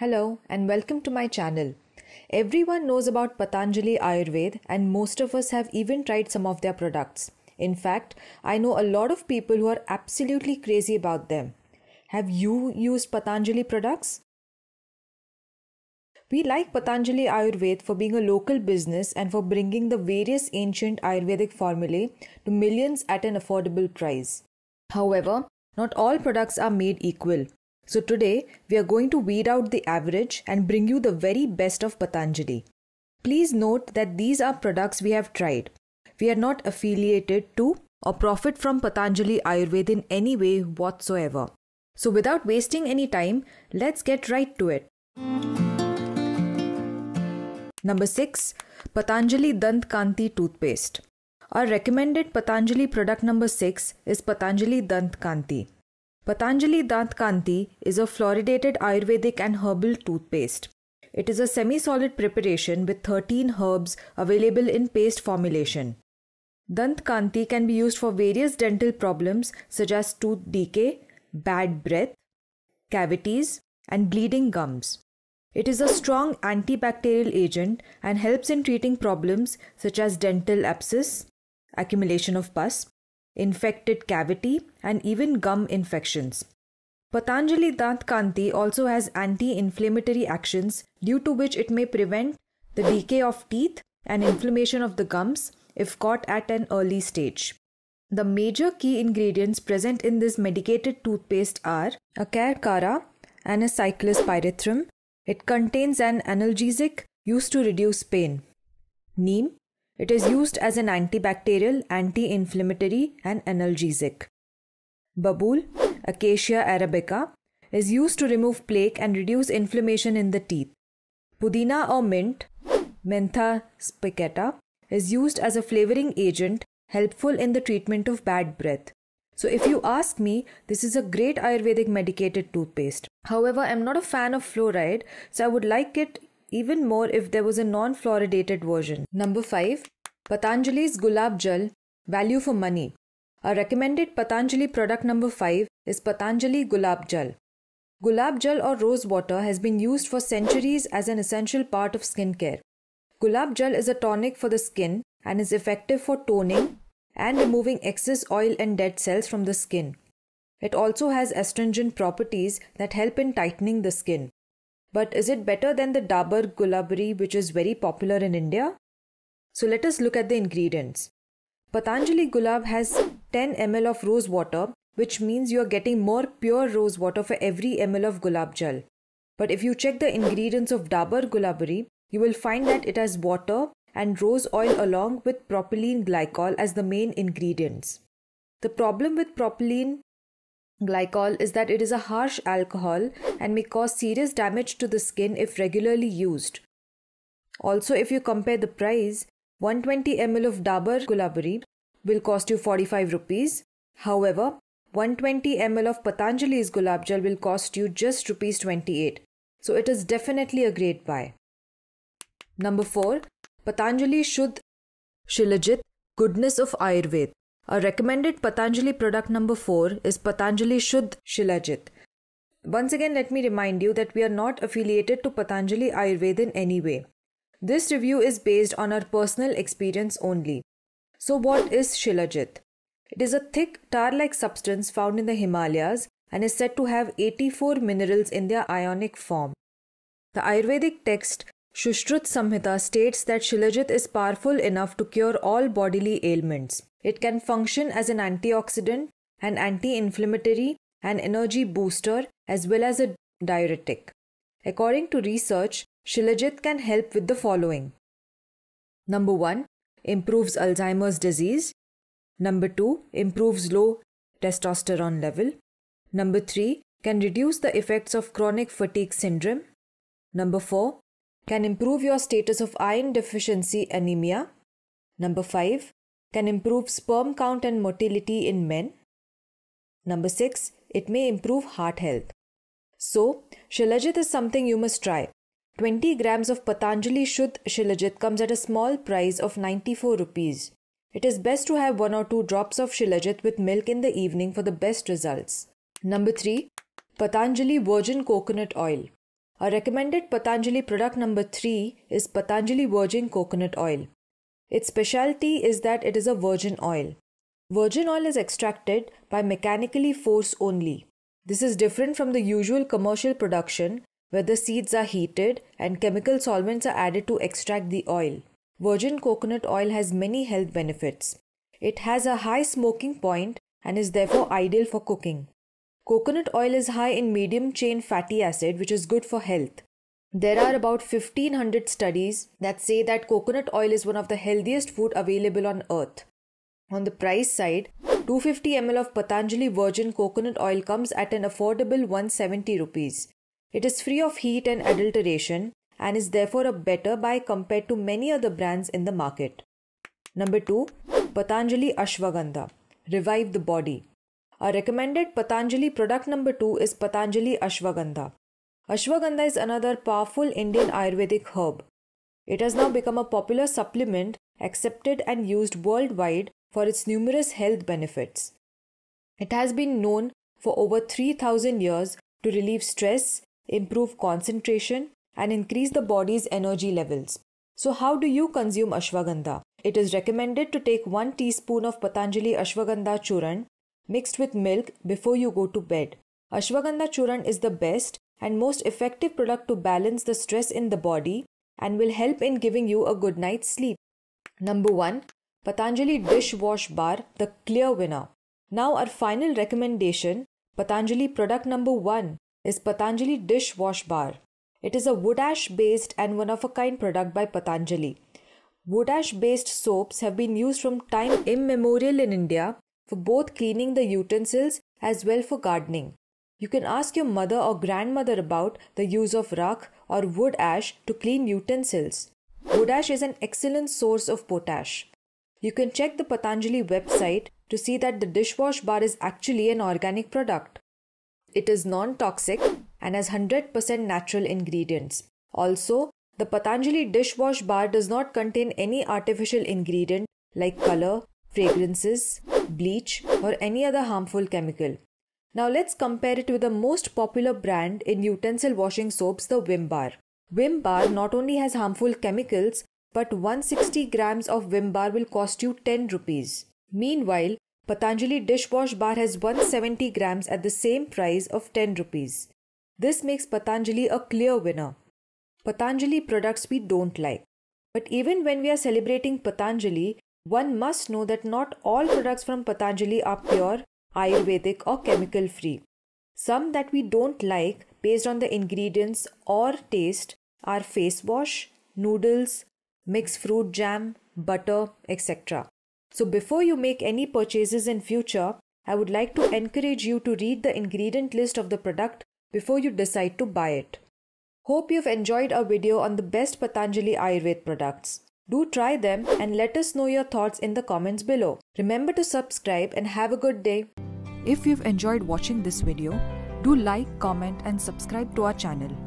Hello and welcome to my channel. Everyone knows about Patanjali Ayurveda and most of us have even tried some of their products. In fact, I know a lot of people who are absolutely crazy about them. Have you used Patanjali products? We like Patanjali Ayurveda for being a local business and for bringing the various ancient Ayurvedic formulae to millions at an affordable price. However, not all products are made equal. So today we are going to weed out the average and bring you the very best of Patanjali. Please note that these are products we have tried. We are not affiliated to or profit from Patanjali Ayurveda in any way whatsoever. So without wasting any time, let's get right to it. Number 6, Patanjali Dant Kanti toothpaste. Our recommended Patanjali product number 6 is Patanjali Dant Kanti. Patanjali Dant Kanti is a fluoridated Ayurvedic and herbal toothpaste. It is a semi solid preparation with 13 herbs available in paste formulation. Dant Kanti can be used for various dental problems such as tooth decay, bad breath, cavities, and bleeding gums. It is a strong antibacterial agent and helps in treating problems such as dental abscess, accumulation of pus, infected cavity, and even gum infections. Patanjali Dantkanti also has anti inflammatory actions due to which it may prevent the decay of teeth and inflammation of the gums if caught at an early stage. The major key ingredients present in this medicated toothpaste are acarcara and a cyclospyrethrine. It contains an analgesic used to reduce pain, neem, it is used as an antibacterial, anti inflammatory, and analgesic. Babool, Acacia arabica, is used to remove plaque and reduce inflammation in the teeth. Pudina or mint, Mentha spicata, is used as a flavoring agent helpful in the treatment of bad breath. So, if you ask me, this is a great Ayurvedic medicated toothpaste. However, I'm not a fan of fluoride, so I would like it even more if there was a non fluoridated version. Number 5. Patanjali's Gulab Jal Value for Money. A recommended Patanjali product number 5 is Patanjali Gulab Jal. Gulab Jal or rose water has been used for centuries as an essential part of skincare. Gulab Jal is a tonic for the skin and is effective for toning and removing excess oil and dead cells from the skin. It also has astringent properties that help in tightening the skin. But is it better than the Dabur gulabri, which is very popular in India? So let us look at the ingredients. Patanjali Gulab has 10 ml of rose water, which means you are getting more pure rose water for every ml of gulab gel. But if you check the ingredients of Dabur gulabri, you will find that it has water and rose oil along with propylene glycol as the main ingredients. The problem with propylene Glycol is that it is a harsh alcohol and may cause serious damage to the skin if regularly used. Also, if you compare the price, 120 ml of Dabur Gulabari will cost you 45 rupees. However, 120 ml of Patanjali's Gulab Jal will cost you just rupees 28. So it is definitely a great buy. Number 4, Patanjali Shuddh Shilajit Goodness of Ayurveda. A recommended Patanjali product number 4 is Patanjali Shuddh Shilajit. Once again, let me remind you that we are not affiliated to Patanjali Ayurveda in any way. This review is based on our personal experience only. So, what is Shilajit? It is a thick tar like substance found in the Himalayas and is said to have 84 minerals in their ionic form. The Ayurvedic text Shushrut Samhita states that Shilajit is powerful enough to cure all bodily ailments. It can function as an antioxidant, an anti inflammatory, an energy booster, as well as a diuretic. According to research, Shilajit can help with the following Number 1 improves Alzheimer's disease. Number 2 improves low testosterone level. Number 3 can reduce the effects of chronic fatigue syndrome. Number 4 can improve your status of iron deficiency anemia. Number 5 can improve sperm count and motility in men. Number 6. It may improve heart health. So, Shilajit is something you must try. 20 grams of Patanjali Shuddh Shilajit comes at a small price of 94 rupees. It is best to have one or two drops of Shilajit with milk in the evening for the best results. Number 3. Patanjali Virgin Coconut Oil. A recommended Patanjali product number 3 is Patanjali Virgin Coconut Oil. Its specialty is that it is a virgin oil. Virgin oil is extracted by mechanically force only. This is different from the usual commercial production where the seeds are heated and chemical solvents are added to extract the oil. Virgin coconut oil has many health benefits. It has a high smoking point and is therefore ideal for cooking. Coconut oil is high in medium chain fatty acid, which is good for health. There are about 1500 studies that say that coconut oil is one of the healthiest food available on earth. On the price side, 250 ml of Patanjali virgin coconut oil comes at an affordable 170 rupees. It is free of heat and adulteration and is therefore a better buy compared to many other brands in the market. Number 2, Patanjali Ashwagandha Revive the body. A recommended Patanjali product number 2 is Patanjali Ashwagandha. Ashwagandha is another powerful Indian Ayurvedic herb. It has now become a popular supplement accepted and used worldwide for its numerous health benefits. It has been known for over 3000 years to relieve stress, improve concentration, and increase the body's energy levels. So, how do you consume ashwagandha? It is recommended to take 1 teaspoon of Patanjali ashwagandha churan mixed with milk before you go to bed. Ashwagandha churan is the best and most effective product to balance the stress in the body and will help in giving you a good night's sleep. Number 1 Patanjali Dish Wash Bar, the clear winner. Now, our final recommendation Patanjali product number 1 is Patanjali Dish Wash Bar. It is a wood ash based and one of a kind product by Patanjali. Wood ash based soaps have been used from time immemorial in India for both cleaning the utensils as well for gardening. You can ask your mother or grandmother about the use of rock or wood ash to clean utensils. Wood ash is an excellent source of potash. You can check the Patanjali website to see that the dishwash bar is actually an organic product. It is non toxic and has 100% natural ingredients. Also, the Patanjali dishwash bar does not contain any artificial ingredient like color, fragrances, bleach, or any other harmful chemical. Now let's compare it with the most popular brand in utensil washing soaps, the Vim Bar. Bar not only has harmful chemicals, but 160 grams of Vim Bar will cost you 10 rupees. Meanwhile, Patanjali dishwash bar has 170 grams at the same price of 10 rupees. This makes Patanjali a clear winner. Patanjali products we don't like. But even when we are celebrating Patanjali, one must know that not all products from Patanjali are pure Ayurvedic or chemical free. Some that we don't like based on the ingredients or taste are face wash, noodles, mixed fruit jam, butter, etc. So before you make any purchases in future, I would like to encourage you to read the ingredient list of the product before you decide to buy it. Hope you've enjoyed our video on the best Patanjali Ayurved products. Do try them and let us know your thoughts in the comments below. Remember to subscribe and have a good day. If you've enjoyed watching this video, do like, comment and subscribe to our channel.